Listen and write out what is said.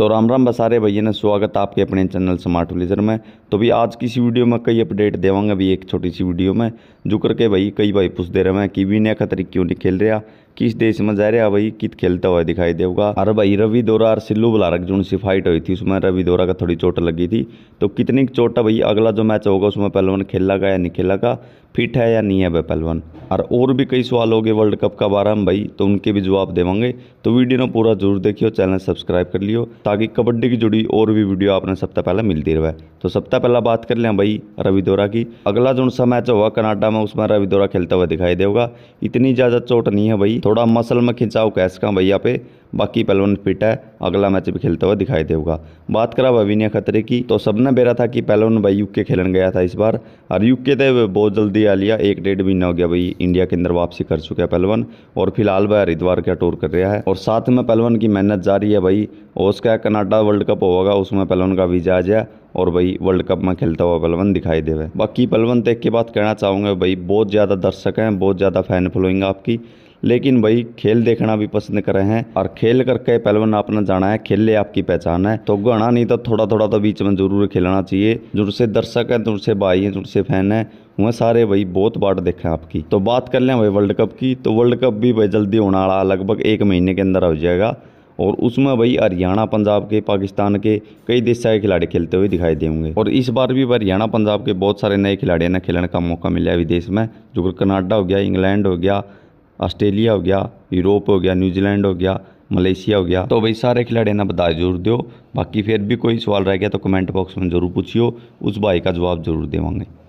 तो राम राम बसारे भैया ने स्वागत आपके अपने चैनल स्मार्ट विलेजर में तो भी आज की इसी वीडियो में कई अपडेट देवांगा भी एक छोटी सी वीडियो में जो करके भाई कई भाई पूछ दे रहे हैं कि विनय खतरी क्यों नहीं खेल रहा किस देश में जा हैं भाई कित खेलता हुआ दिखाई देगा अरे भाई रवि दौरा और सिल्लू बुलारक जो उनसे फाइट हुई थी उसमें रवि दौरा का थोड़ी चोट लगी थी तो कितनी चोट है भाई अगला जो मैच होगा उसमें पहलवान खेला का या नहीं खेला का फिट है या नहीं है भाई पहलवान और और भी कई सवाल हो गए वर्ल्ड कप का बारे में भाई तो उनके भी जवाब देवेंगे तो वीडियो ना पूरा जरूर देखियो चैनल सब्सक्राइब कर लियो ताकि कबड्डी की जुड़ी और भी वीडियो आपने सप्ताह पहले मिलती रहे तो सप्ताह पहला बात कर लें भाई रवि दौरा की अगला जो सा मैच होगा कनाडा में उसमें रवि दौरा खेलता हुआ दिखाई देगा इतनी ज़्यादा चोट नहीं है भाई थोड़ा मसल में खिंचाव कैस का भैया पे बाकी पहलवान फिट है अगला मैच भी खेलता हुआ दिखाई देगा बात करा अविनिया खतरे की तो सबने बेरा था कि पहलवान भाई यूके खेलन गया था इस बार और यूके थे बहुत जल्दी आ लिया एक डेढ़ महीना हो गया भाई इंडिया के अंदर वापसी कर चुका है पहलवान और फिलहाल वह हरिद्वार का टूर कर रहा है और साथ में पहलवान की मेहनत जारी है भाई उसका कनाडा वर्ल्ड कप होगा उसमें पहलवान का वीजा आ जाए और भाई वर्ल्ड कप में खेलता हुआ पलवन दिखाई देवे बाकी पलवन देख के बात कहना चाहूँगा भाई बहुत ज़्यादा दर्शक हैं बहुत ज़्यादा फैन फॉलोइंग आपकी लेकिन भाई खेल देखना भी पसंद करे हैं और खेल करके पहलवान आपने जाना है खेल ले आपकी पहचान है तो गणा नहीं तो थोड़ा थोड़ा तो बीच में जरूर खेलना चाहिए जो से दर्शक है जो से भाई है जो से फैन है वह सारे भाई बहुत बाट देखे आपकी तो बात कर लें भाई वर्ल्ड कप की तो वर्ल्ड कप भी भाई जल्दी होने वाला लगभग एक महीने के अंदर हो जाएगा और उसमें भाई हरियाणा पंजाब के पाकिस्तान के कई देशों के खिलाड़ी खेलते हुए दिखाई देंगे और इस बार भी हरियाणा पंजाब के बहुत सारे नए खिलाड़ियों ने खेलने का मौका मिला है विदेश में जो कनाडा हो गया इंग्लैंड हो गया ऑस्ट्रेलिया हो गया यूरोप हो गया न्यूजीलैंड हो गया मलेशिया हो गया तो भाई सारे खिलाड़ी ने बता जरूर दो बाकी फिर भी कोई सवाल रह गया तो कमेंट बॉक्स में जरूर पूछियो उस भाई का जवाब जरूर देवांगे